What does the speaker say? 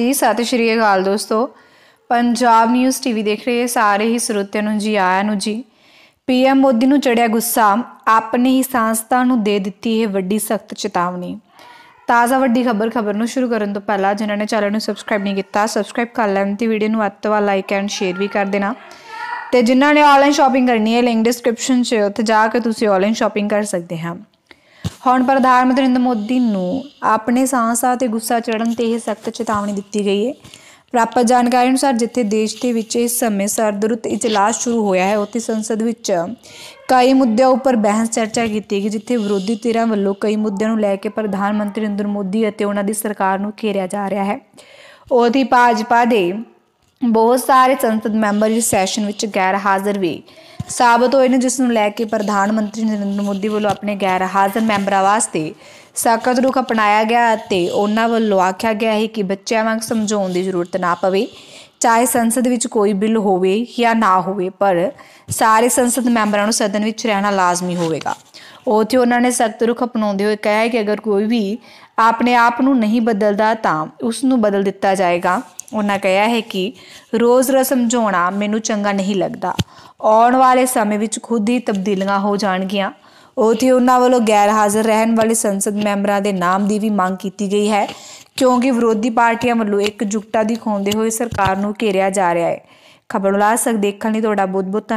ਜੀ ਸਤਿ ਸ਼੍ਰੀ ਅਕਾਲ ਦੋਸਤੋ ਪੰਜਾਬ ਨਿਊਜ਼ ਟੀਵੀ ਦੇਖ ਰਹੇ ਸਾਰੇ ਹੀ ਸਰੋਤਿਆਂ ਨੂੰ ਜੀ ਆਇਆਂ ਨੂੰ ਜੀ ਪੀਐਮ ਮੋਦੀ ਨੂੰ ਚੜਿਆ ਗੁੱਸਾ ਆਪਣੇ ਹੀ ਸੰਸਥਾ ਨੂੰ ਦੇ ਦਿੱਤੀ ਇਹ ਵੱਡੀ ਸਖਤ ਚੇਤਾਵਨੀ ਤਾਜ਼ਾ ਵੱਡੀ ਖਬਰ ਖਬਰ ਨੂੰ ਸ਼ੁਰੂ ਕਰਨ ਤੋਂ ਪਹਿਲਾਂ ਜਿਨ੍ਹਾਂ ਨੇ ਚੈਨਲ ਨੂੰ ਸਬਸਕ੍ਰਾਈਬ ਨਹੀਂ ਕੀਤਾ ਸਬਸਕ੍ਰਾਈਬ ਕਰ ਲੈਣ ਤੇ ਵੀਡੀਓ ਨੂੰ ਅੱਤ ਵਾ ਲਾਈਕ ਐਂਡ ਸ਼ੇਅਰ ਵੀ ਕਰ ਦੇਣਾ ਤੇ ਜਿਨ੍ਹਾਂ ਨੇ ਆਨਲਾਈਨ ਸ਼ਾਪਿੰਗ ਕਰਨੀ ਹੈ ਲਿੰਕ ਡਿਸਕ੍ਰਿਪਸ਼ਨ 'ਚ ਉੱਥੇ ਜਾ ਕੇ ਤੁਸੀਂ ਆਨਲਾਈਨ ਸ਼ਾਪਿੰਗ ਕਰ ਸਕਦੇ ਹਾਂ ਹੁਣ ਪ੍ਰਧਾਨ ਮੰਤਰੀ ਨਰਿੰਦਰ ਮੋਦੀ ਨੂੰ ਆਪਣੇ ਸਾਹਸਾ ਤੇ ਗੁੱਸਾ ਚੜਨ ਤੇ ਇਹ ਸਖਤ ਚੇਤਾਵਨੀ ਦਿੱਤੀ ਗਈ ਹੈ ਪ੍ਰਾਪਤ ਜਾਣਕਾਰੀ ਅਨੁਸਾਰ ਜਿੱਥੇ ਦੇਸ਼ ਦੇ ਵਿੱਚ ਇਸ ਸਮੇਂ ਸਰਦਰੁੱਤ ਇਜਲਾਸ ਸ਼ੁਰੂ ਹੋਇਆ ਹੈ ਉੱਥੇ ਸੰਸਦ ਵਿੱਚ ਕਈ ਮੁੱਦਿਆਂ ਉੱਪਰ ਬਹਿਸ ਚਰਚਾ ਕੀਤੀ ਗਈ ਜਿੱਥੇ ਵਿਰੋਧੀ ਧਿਰਾਂ ਵੱਲੋਂ ਕਈ ਮੁੱਦਿਆਂ ਨੂੰ ਲੈ ਕੇ ਪ੍ਰਧਾਨ ਮੰਤਰੀ ਨਰਿੰਦਰ ਮੋਦੀ ਅਤੇ ਉਹਨਾਂ ਦੀ ਸਰਕਾਰ ਨੂੰ ਘੇਰਿਆ ਜਾ ਰਿਹਾ ਹੈ ਉਹਦੀ ਭਾਜਪਾ ਦੇ ਬਹੁਤ ਸਾਰੇ ਸੰਸਦ ਮੈਂਬਰ ਇਸ ਸੈਸ਼ਨ ਵਿੱਚ ਗੈਰ ਹਾਜ਼ਰ ਵੀ ਸਾਬਤ ਹੋਏ ਨੇ ਜਿਸ ਨੂੰ ਲੈ ਕੇ ਪ੍ਰਧਾਨ ਮੰਤਰੀ ਨਰਿੰਦਰ ਮੋਦੀ ਵੱਲੋਂ ਆਪਣੇ ਗੈਰ ਹਾਜ਼ਰ ਮੈਂਬਰਾਂ ਵਾਸਤੇ ਸਖਤ ਰੁਖ ਅਪਣਾਇਆ ਗਿਆ ਅਤੇ ਉਹਨਾਂ ਵੱਲੋਂ ਆਖਿਆ ਗਿਆ ਹੈ ਕਿ ਬੱਚਿਆਂ ਵਾਂਗ ਸਮਝਾਉਣ ਦੀ ਜ਼ਰੂਰਤ ਨਾ ਪਵੇ ਚਾਹੇ ਸੰਸਦ ਵਿੱਚ ਕੋਈ ਬਿੱਲ ਹੋਵੇ ਜਾਂ ਨਾ ਹੋਵੇ ਪਰ ਸਾਰੇ ਸੰਸਦ ਮੈਂਬਰਾਂ ਨੂੰ ਸਦਨ ਵਿੱਚ ਰਹਿਣਾ ਲਾਜ਼ਮੀ ਹੋਵੇਗਾ ਉਥੇ ਉਹਨਾਂ ਨੇ ਸਖਤ ਰੁਖ ਅਪਣਾਉਂਦੇ ਹੋਏ ਕਿਹਾ ਹੈ ਕਿ ਅਗਰ ਕੋਈ ਵੀ ਆਪਣੇ ਆਪ ਨੂੰ ਨਹੀਂ ਬਦਲਦਾ ਤਾਂ ਉਸ ਨੂੰ ਬਦਲ ਦਿੱਤਾ ਜਾਏਗਾ ਉਹਨਾਂ ਕਹਿਆ ਹੈ ਕਿ ਰੋਜ ਰਸਮ ਜੋਣਾ ਮੈਨੂੰ ਚੰਗਾ ਨਹੀਂ ਲੱਗਦਾ ਆਉਣ ਵਾਲੇ ਸਮੇਂ ਵਿੱਚ ਖੁਦ ਹੀ ਤਬਦੀਲੀਆਂ ਹੋ ਜਾਣਗੀਆਂ ਉਥੇ ਉਹਨਾਂ ਵੱਲੋਂ ਗੈਰ ਹਾਜ਼ਰ ਰਹਿਣ ਵਾਲੇ ਸੰਸਦ ਮੈਂਬਰਾਂ ਦੇ ਨਾਮ ਦੀ ਵੀ ਮੰਗ ਕੀਤੀ ਗਈ ਹੈ ਕਿਉਂਕਿ ਵਿਰੋਧੀ ਪਾਰਟੀਆਂ ਵੱਲੋਂ ਇੱਕ ਜੁਗਤਾ ਦਿਖਾਉਂਦੇ ਹੋਏ ਸਰਕਾਰ ਨੂੰ ਘੇਰਿਆ ਜਾ ਰਿਹਾ ਹੈ ਖਬਰ ਲਾ ਸਕ ਦੇਖਣ ਲਈ ਤੁਹਾਡਾ ਬਹੁਤ ਬਹੁਤ